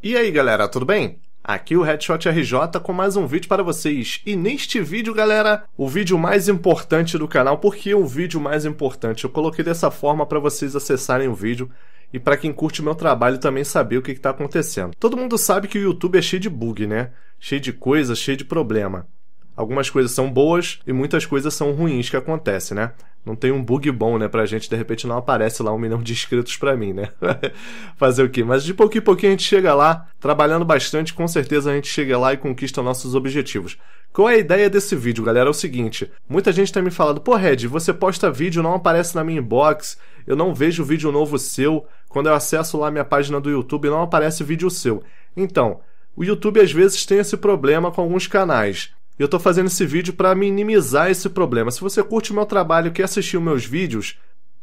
E aí galera, tudo bem? Aqui o Headshot RJ com mais um vídeo para vocês. E neste vídeo, galera, o vídeo mais importante do canal. Por que o vídeo mais importante? Eu coloquei dessa forma para vocês acessarem o vídeo e para quem curte meu trabalho também saber o que está acontecendo. Todo mundo sabe que o YouTube é cheio de bug, né? Cheio de coisa, cheio de problema algumas coisas são boas e muitas coisas são ruins que acontece, né? Não tem um bug bom, né, pra gente, de repente não aparece lá um milhão de inscritos pra mim, né? Fazer o quê? Mas de pouquinho em pouquinho a gente chega lá, trabalhando bastante, com certeza a gente chega lá e conquista nossos objetivos. Qual é a ideia desse vídeo, galera? É o seguinte, muita gente tem me falado, pô, Red, você posta vídeo, não aparece na minha inbox, eu não vejo vídeo novo seu, quando eu acesso lá minha página do YouTube não aparece vídeo seu. Então, o YouTube às vezes tem esse problema com alguns canais. E eu tô fazendo esse vídeo para minimizar esse problema. Se você curte o meu trabalho e quer assistir meus vídeos,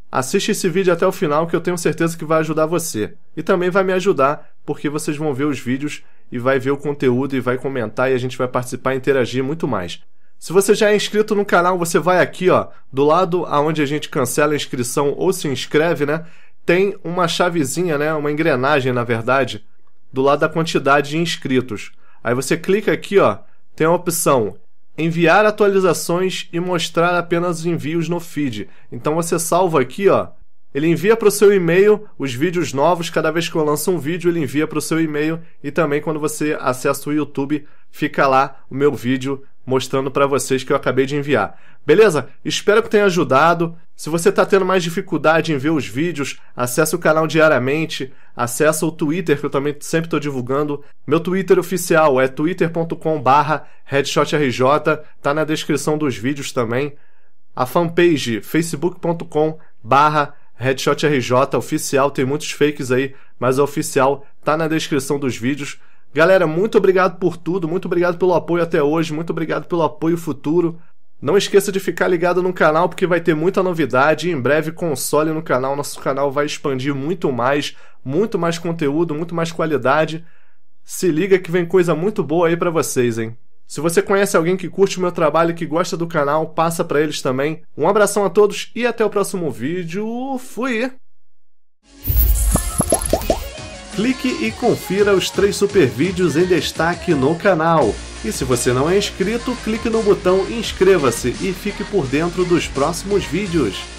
assiste esse vídeo até o final que eu tenho certeza que vai ajudar você. E também vai me ajudar porque vocês vão ver os vídeos e vai ver o conteúdo e vai comentar e a gente vai participar e interagir muito mais. Se você já é inscrito no canal, você vai aqui, ó, do lado aonde a gente cancela a inscrição ou se inscreve, né? Tem uma chavezinha, né? Uma engrenagem, na verdade, do lado da quantidade de inscritos. Aí você clica aqui, ó, tem a opção enviar atualizações e mostrar apenas os envios no feed. Então você salva aqui, ó. Ele envia para o seu e-mail os vídeos novos. Cada vez que eu lanço um vídeo, ele envia para o seu e-mail. E também quando você acessa o YouTube, fica lá o meu vídeo mostrando para vocês que eu acabei de enviar. Beleza? Espero que tenha ajudado. Se você está tendo mais dificuldade em ver os vídeos, acessa o canal diariamente, acessa o Twitter que eu também sempre estou divulgando. Meu Twitter oficial é twitter.com/headshotrj, tá na descrição dos vídeos também. A fanpage facebook.com/headshotrj oficial, tem muitos fakes aí, mas a oficial tá na descrição dos vídeos. Galera, muito obrigado por tudo, muito obrigado pelo apoio até hoje, muito obrigado pelo apoio futuro. Não esqueça de ficar ligado no canal porque vai ter muita novidade e em breve console no canal. Nosso canal vai expandir muito mais, muito mais conteúdo, muito mais qualidade. Se liga que vem coisa muito boa aí para vocês, hein? Se você conhece alguém que curte o meu trabalho e que gosta do canal, passa para eles também. Um abração a todos e até o próximo vídeo. Fui! Clique e confira os três super vídeos em destaque no canal. E se você não é inscrito, clique no botão inscreva-se e fique por dentro dos próximos vídeos.